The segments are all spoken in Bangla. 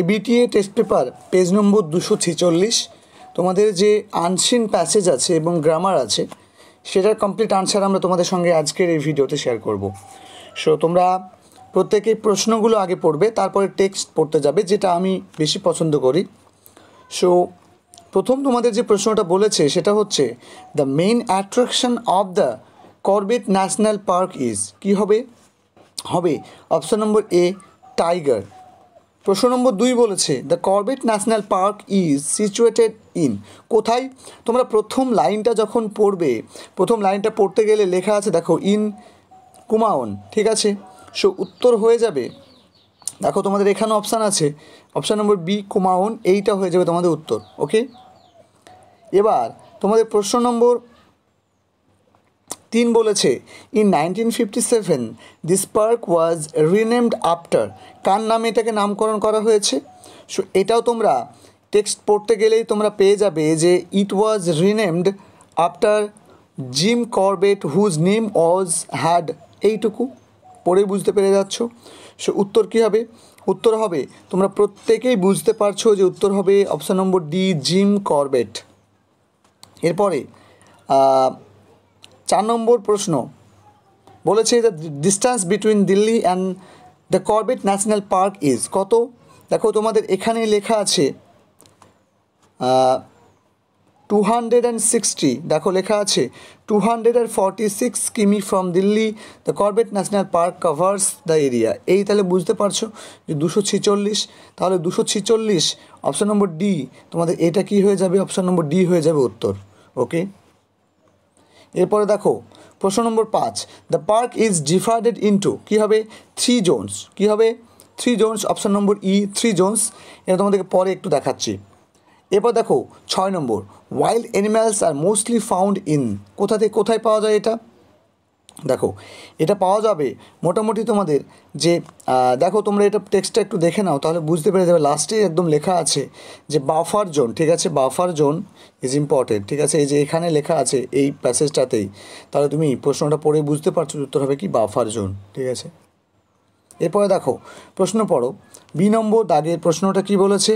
ABTA test paper page number দুশো ছেচল্লিশ তোমাদের যে আনসিন প্যাসেজ আছে এবং গ্রামার আছে সেটার কমপ্লিট আনসার আমরা তোমাদের সঙ্গে আজকের এই ভিডিওতে শেয়ার করব সো তোমরা প্রত্যেকে প্রশ্নগুলো আগে পড়বে তারপরে টেক্সট পড়তে যাবে যেটা আমি বেশি পছন্দ করি সো প্রথম তোমাদের যে প্রশ্নটা বলেছে সেটা হচ্ছে the main attraction of the Corbett national park is কী হবে হবে অপশন নম্বর এ টাইগার প্রশ্ন নম্বর দুই বলেছে the Corbett national park is situated in কোথায় তোমরা প্রথম লাইনটা যখন পড়বে প্রথম লাইনটা পড়তে গেলে লেখা আছে দেখো ইন কুমাওন ঠিক আছে সো উত্তর হয়ে যাবে দেখো তোমাদের এখানে অপশান আছে অপশান নম্বর বি কুমাওন এইটা হয়ে যাবে তোমাদের উত্তর ওকে এবার তোমাদের প্রশ্ন নম্বর তিন বলেছে in nineteen fifty seven this park was renamed after কার নামে এটাকে নামকরণ করা হয়েছে সো এটাও তোমরা টেক্সট পড়তে গেলেই তোমরা পেয়ে যাবে যে it was renamed after Jim Corbett whose name was had এইটুকু পড়ে বুঝতে পেরে যাচ্ছ সো উত্তর কী হবে উত্তর হবে তোমরা প্রত্যেকেই বুঝতে পারছো যে উত্তর হবে option number D Jim Corbett এরপরে চার নম্বর প্রশ্ন বলেছে the distance between Delhi and the Corbett national park is কত দেখো তোমাদের এখানে লেখা আছে টু হান্ড্রেড অ্যান্ড সিক্সটি দেখো লেখা আছে two hundred and forty six km from Delhi the Corbett national park covers the area এই তাহলে বুঝতে পারছো যে দুশো ছেচল্লিশ তাহলে দুশো ছেচল্লিশ অপশান নম্বর ডি তোমাদের এটা কি হয়ে যাবে অপশান নম্বর ডি হয়ে যাবে উত্তর ওকে এরপরে দেখো প্রশ্ন নম্বর পাঁচ the park is divided into কী হবে থ্রি জোনস কী হবে three zones option number E three zones এটা তোমাদেরকে পরে একটু দেখাচ্ছি এরপর দেখো ছয় নম্বর wild animals are mostly found in কোথাতে কোথায় পাওয়া যায় এটা দেখো এটা পাওয়া যাবে মোটামুটি তোমাদের যে দেখো তোমরা এটা টেক্সটটা একটু দেখে নাও তাহলে বুঝতে পেরে যাবে লাস্টে একদম লেখা আছে যে বাফার জোন ঠিক আছে বাফার জোন ইজ ইম্পর্টেন্ট ঠিক আছে এই যে এখানে লেখা আছে এই প্যাসেজটাতেই তাহলে তুমি প্রশ্নটা পড়ে বুঝতে পারছো উত্তর হবে কি বাফার জোন ঠিক আছে এরপরে দেখো প্রশ্ন পড়ো বি নম্বর দাগের প্রশ্নটা কি বলেছে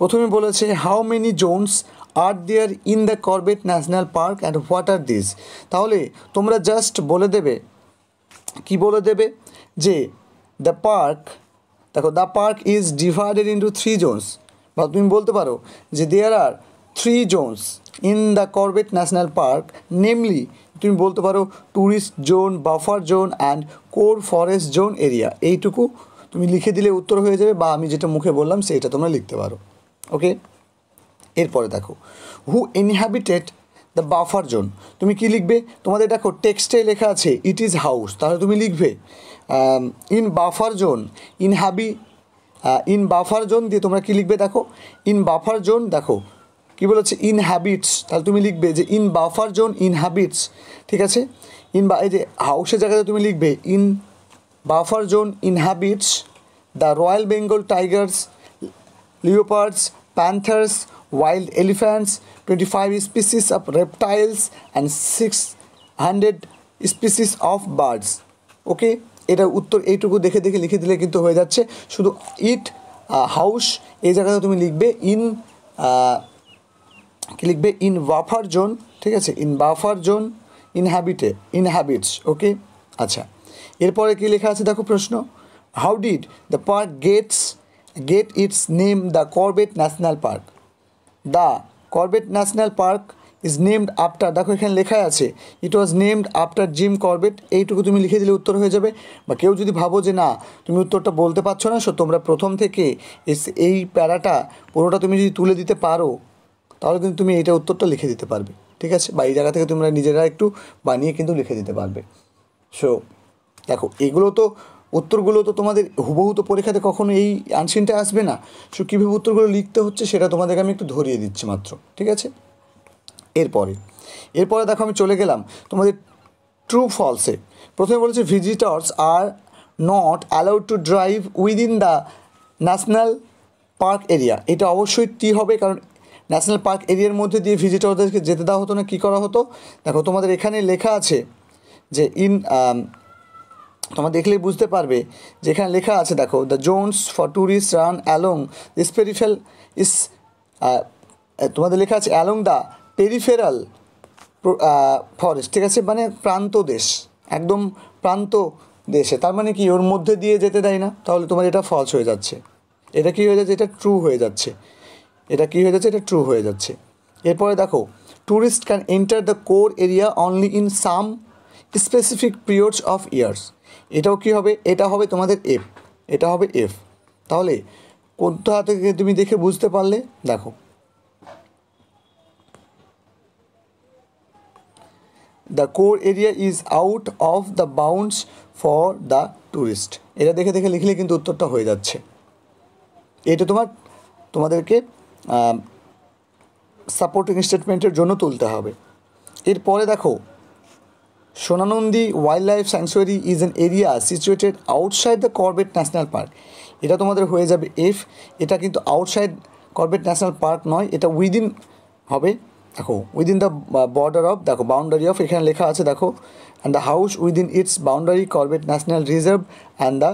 প্রথমে বলেছে how many zones are there in the Corbett national park and what are this তাহলে তোমরা জাস্ট বলে দেবে কি বলে দেবে যে দ্য পার্ক দেখো the park is divided into three zones বা তুমি বলতে পারো যে there are three zones in the Corbett national park namely তুমি বলতে পারো tourist zone buffer zone and core forest zone area এইটুকু তুমি লিখে দিলে উত্তর হয়ে যাবে বা আমি যেটা মুখে বললাম সেইটা তোমরা লিখতে পারো ওকে এরপরে দেখো who inhabited the buffer zone তুমি কি লিখবে তোমাদের দেখো টেক্সটে লেখা আছে ইট ইজ হাউস তাহলে তুমি লিখবে in buffer zone inhabit in buffer zone দিয়ে তোমরা কি লিখবে দেখো ইন বাফার জোন দেখো কি বলেছে ইনহ্যাবিটস তাহলে তুমি লিখবে যে ইন বাফার জোন ইনহ্যাবিটস ঠিক আছে ইন বা এই যে হাউসের জায়গাতে তুমি লিখবে in buffer zone inhabits the royal Bengal tigers leopards panthers wild elephants, 25 species of reptiles and 600 species of birds okay এটার উত্তর এইটুকু দেখে দেখে লিখে দিলে কিন্তু হয়ে যাচ্ছে শুধু ইট হাউস এই জায়গাতে তুমি লিখবে ইন কি লিখবে ইন বাফার জোন ঠিক আছে in buffer zone inhabit inhabits okay আচ্ছা এরপরে কি লেখা আছে দেখো প্রশ্ন how did the park gets get its name the Corbett national park the Corbett national park is named after দেখো এখানে লেখাই আছে it was named after Jim Corbett এইটুকু তুমি লিখে দিলে উত্তর হয়ে যাবে বা কেউ যদি ভাবো যে না তুমি উত্তরটা বলতে পারছো না সো তোমরা প্রথম থেকে এই প্যারাটা পুরোটা তুমি যদি তুলে দিতে পারো তাহলে কিন্তু তুমি এইটা উত্তরটা লিখে দিতে পারবে ঠিক আছে বা এই জায়গা থেকে তোমরা নিজেরা একটু বানিয়ে কিন্তু লিখে দিতে পারবে সো দেখো এগুলো তো উত্তরগুলো তো তোমাদের হুবহু তো পরীক্ষাতে কখনো এই আনসিনটা আসবে না সো কীভাবে উত্তরগুলো লিখতে হচ্ছে সেটা তোমাদেরকে আমি একটু ধরিয়ে দিচ্ছি মাত্র ঠিক আছে এরপরে এরপরে দেখো আমি চলে গেলাম তোমাদের ট্রু ফলসে প্রথমে বলেছে visitors are not allowed to drive within the national park area এটা অবশ্যই টি হবে কারণ ন্যাশনাল পার্ক এরিয়ার মধ্যে দিয়ে ভিজিটরদেরকে যেতে দেওয়া হতো না কী করা হতো দেখো তোমাদের এখানে লেখা আছে যে ইন তোমার দেখলেই বুঝতে পারবে যেখানে লেখা আছে দেখো the zones for tourist run along this peripheral is তোমাদের লেখা আছে অ্যালং দ্য পেরিফেরাল ফরেস্ট ঠিক আছে মানে প্রান্ত দেশ একদম প্রান্ত দেশে তার মানে কি ওর মধ্যে দিয়ে যেতে দেয় না তাহলে তোমার এটা ফলস হয়ে যাচ্ছে এটা কি হয়ে যাচ্ছে এটা ট্রু হয়ে যাচ্ছে এটা কি হয়ে যাচ্ছে এটা ট্রু হয়ে যাচ্ছে এরপরে দেখো tourist can enter the core area only in some specific periods of years এটাও কি হবে এটা হবে তোমাদের এফ এটা হবে এফ তাহলে কোনটা থেকে তুমি দেখে বুঝতে পারলে দেখো the core area is out of the bounds for the tourist এটা দেখে দেখে লিখলে কিন্তু উত্তরটা হয়ে যাচ্ছে এটা তোমার তোমাদেরকে সাপোর্টিং স্টেটমেন্টের জন্য তুলতে হবে এরপরে দেখো Sonanadi wildlife sanctuary is an area situated outside the Corbett national park এটা তোমাদের হয়ে যাবে এফ এটা কিন্তু আউটসাইড করবেট ন্যাশনাল পার্ক নয় এটা উইদিন হবে দেখো উইদিন দ্য বর্ডার অফ দেখো বাউন্ডারি অফ এখানে লেখা আছে দেখো and the house within its boundary Corbett national reserve and the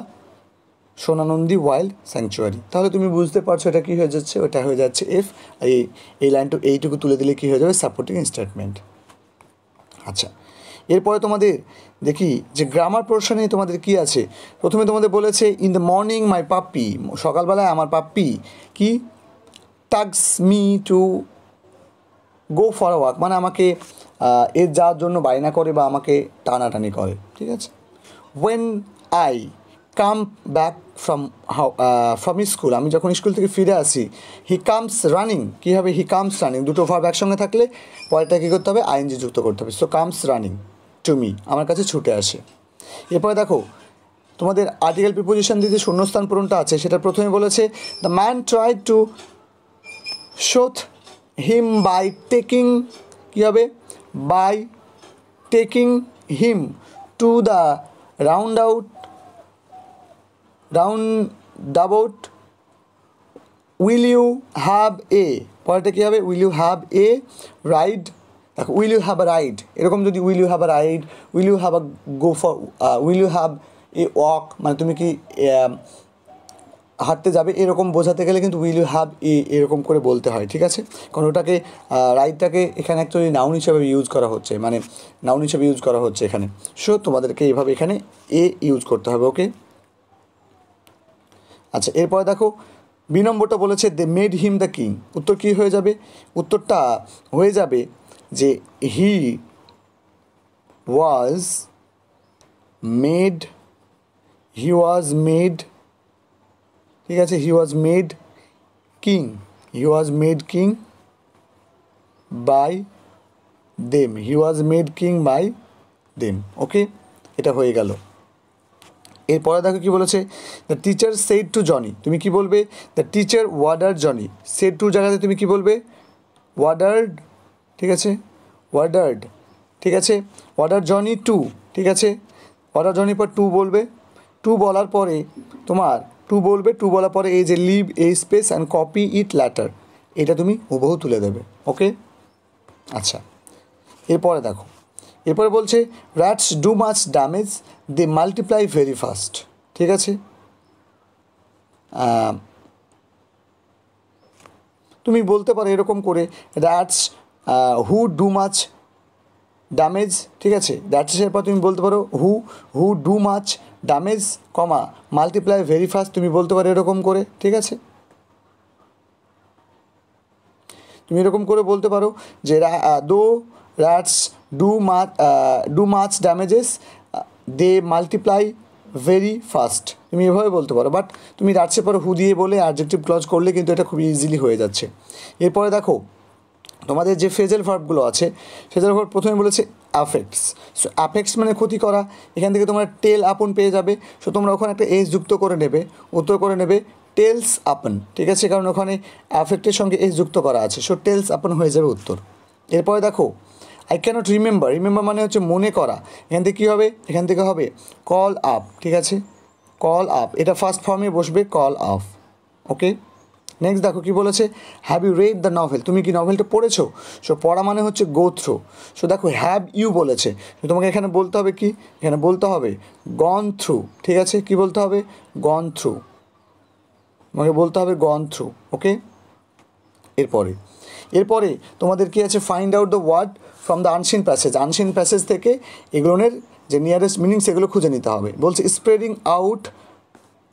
Sonanadi wild sanctuary তাহলে তুমি বুঝতে পারছো এটা কী হয়ে যাচ্ছে ওটা হয়ে যাচ্ছে এফ এই এই লাইনটু এইটুকু তুলে দিলে কী হয়ে যাবে সাপোর্টিং স্টেটমেন্ট আচ্ছা এরপরে তোমাদের দেখি যে গ্রামার পোর্শনে তোমাদের কি আছে প্রথমে তোমাদের বলেছে in the morning my puppy সকালবেলায় আমার পাপ্পি কি tugs me to go for walk মানে আমাকে এর যাওয়ার জন্য বায়না করে বা আমাকে টানাটানি করে ঠিক আছে when I come back from how from school আমি যখন স্কুল থেকে ফিরে আসি হি কামস রানিং কী হবে হি কামস রানিং দুটো ভাব একসঙ্গে থাকলে পরেরটা কী করতে হবে আইএনজি যুক্ত করতে হবে সো কামস রানিং তুমি আমার কাছে ছুটে আসে এরপরে দেখো তোমাদের আর্টিকেল প্রিপোজিশন দিতে শূন্যস্থান পূরণটা আছে সেটা প্রথমে বলেছে the man try to soothe him by taking কী হবে by taking him to the round out roundabout will you have a পরেরটা কী হবে will you have a ride দেখো will you have a ride এরকম যদি will you have a ride will you have a go for will you have a walk মানে তুমি কি um, হাঁটতে যাবে এরকম বোঝাতে গেলে কিন্তু উইল ইউ হ্যাভ এ এরকম করে বলতে হয় ঠিক আছে কারণ ওটাকে রাইডটাকে uh, এখানে অ্যাকচুয়ালি নাউন হিসাবে ইউজ করা হচ্ছে মানে নাউন হিসাবে ইউজ করা হচ্ছে এখানে সো তোমাদেরকে এভাবে এখানে এ ইউজ করতে হবে ওকে আচ্ছা এরপরে দেখো বি নম্বরটা বলেছে they made him the king উত্তর কী হয়ে যাবে উত্তরটা হয়ে যাবে যে হি was made he was made ঠিক আছে he was made king he was made king by them he was made king by them okay এটা হয়ে গেল এরপরে দেখো কি বলেছে the teacher said to Johnny তুমি কি বলবে the teacher ordered Johnny said to জায়গাতে তুমি কি বলবে ওয়াডার্ড ঠিক আছে ওয়ার্ডার্ড ঠিক আছে অর্ডার জনি টু ঠিক আছে অর্ডার জনি পর টু বলবে টু বলার পরে তোমার টু বলবে টু বলার পরে এই যে লিভ এই space and copy it later এটা তুমি হুবহু তুলে দেবে ওকে আচ্ছা এরপরে দেখো এরপরে বলছে rats do much damage they multiply very fast ঠিক আছে তুমি বলতে পারো এরকম করে rats who do much damage ঠিক আছে দ্যাটস এরপর তুমি বলতে পারো who who do much damage comma multiply very fast তুমি বলতে পারো এরকম করে ঠিক আছে তুমি এরকম করে বলতে পারো যে though rats do much do much damages they multiply very fast তুমি এভাবে বলতে পারো বাট তুমি রাটসে পর হু দিয়ে বলে অ্যাডজেক্টিভ ক্লজ করলে কিন্তু এটা খুব ইজিলি হয়ে যাচ্ছে এরপরে দেখো তোমাদের যে ফেজেল ভার্বগুলো আছে ফেজেল ভার্ব প্রথমে বলেছে অ্যাফেক্টস সো অ্যাফেক্টস মানে ক্ষতি করা এখান থেকে তোমরা টেল আপন পেয়ে যাবে সো তোমরা ওখানে একটা এস যুক্ত করে নেবে উত্তর করে নেবে টেলস আপন ঠিক আছে কারণ ওখানে অ্যাফেক্টের সঙ্গে এস যুক্ত করা আছে সো টেলস আপন হয়ে যাবে উত্তর এরপরে দেখো আই ক্যানট রিমেম্বার রিমেম্বার মানে হচ্ছে মনে করা এখান থেকে কী হবে এখান থেকে হবে কল আপ ঠিক আছে কল আপ এটা ফার্স্ট ফর্মে বসবে কল আপ ওকে নেক্সট দেখো কি বলেছে have you read the novel তুমি কি নভেলটা পড়েছো সো পড়া মানে হচ্ছে গো থ্রু সো দেখো হ্যাভ ইউ বলেছে তোমাকে এখানে বলতে হবে কি এখানে বলতে হবে গন থ্রু ঠিক আছে কি বলতে হবে গন থ্রু তোমাকে বলতে হবে গন থ্রু ওকে এরপরে এরপরে তোমাদের কি আছে find out the word from the unseen passage unseen passage থেকে এগুলোর যে নিয়ারেস্ট মিনিংস এগুলো খুঁজে নিতে হবে বলছে spreading out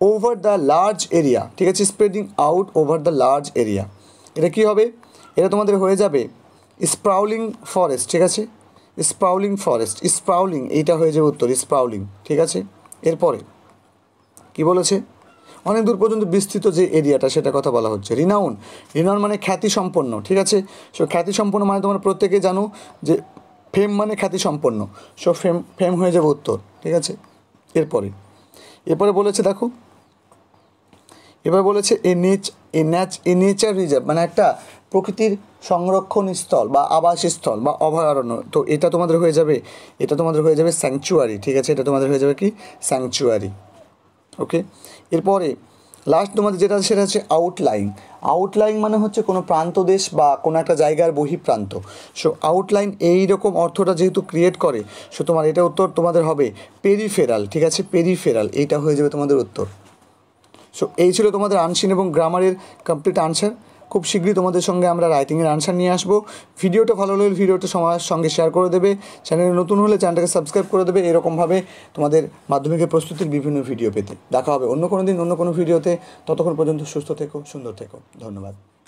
over the large area ঠিক আছে spreading out over the large area এটা কি হবে এটা তোমাদের হয়ে যাবে স্প্রাউলিং ফরেস্ট ঠিক আছে স্প্রাউলিং ফরেস্ট স্প্রাউলিং এইটা হয়ে যাবে উত্তর স্প্রাউলিং ঠিক আছে এরপরে কি বলেছে অনেক দূর পর্যন্ত বিস্তৃত যে এরিয়াটা সেটা কথা বলা হচ্ছে রিনাউন রিনাউন মানে খ্যাতি সম্পন্ন ঠিক আছে সো খ্যাতি সম্পন্ন মানে তোমরা প্রত্যেকে জানো যে ফেম মানে খ্যাতি সম্পন্ন সো ফেম ফেম হয়ে যাবে উত্তর ঠিক আছে এরপরে এরপরে বলেছে দেখো এবার বলেছে এ নেচ এ ন্যাচ এ নেচার রিজার্ভ মানে একটা প্রকৃতির সংরক্ষণ স্থল বা আবাসস্থল বা অভয়ারণ্য তো এটা তোমাদের হয়ে যাবে এটা তোমাদের হয়ে যাবে স্যাংচুয়ারি ঠিক আছে এটা তোমাদের হয়ে যাবে কি স্যাংচুয়ারি ওকে এরপরে লাস্ট তোমাদের যেটা সেটা হচ্ছে আউটলাইন আউটলাইন মানে হচ্ছে কোনো প্রান্ত দেশ বা কোনো একটা জায়গার বহিঃপ্রান্ত সো আউটলাইন এই রকম অর্থটা যেহেতু ক্রিয়েট করে সো তোমার এটা উত্তর তোমাদের হবে পেরিফেরাল ঠিক আছে পেরিফেরাল এইটা হয়ে যাবে তোমাদের উত্তর সো এই ছিল তোমাদের আনসিন এবং গ্রামারের কমপ্লিট আনসার খুব শীঘ্রই তোমাদের সঙ্গে আমরা রাইটিংয়ের আনসার নিয়ে আসবো ভিডিওটা ভালো হলে ভিডিওটা সময়ের সঙ্গে শেয়ার করে দেবে চ্যানেলে নতুন হলে চ্যানেলটাকে সাবস্ক্রাইব করে দেবে এরকমভাবে তোমাদের মাধ্যমিকের প্রস্তুতির বিভিন্ন ভিডিও পেতে দেখা হবে অন্য কোনো দিন অন্য কোনো ভিডিওতে ততক্ষণ পর্যন্ত সুস্থ থেকো সুন্দর থেকো ধন্যবাদ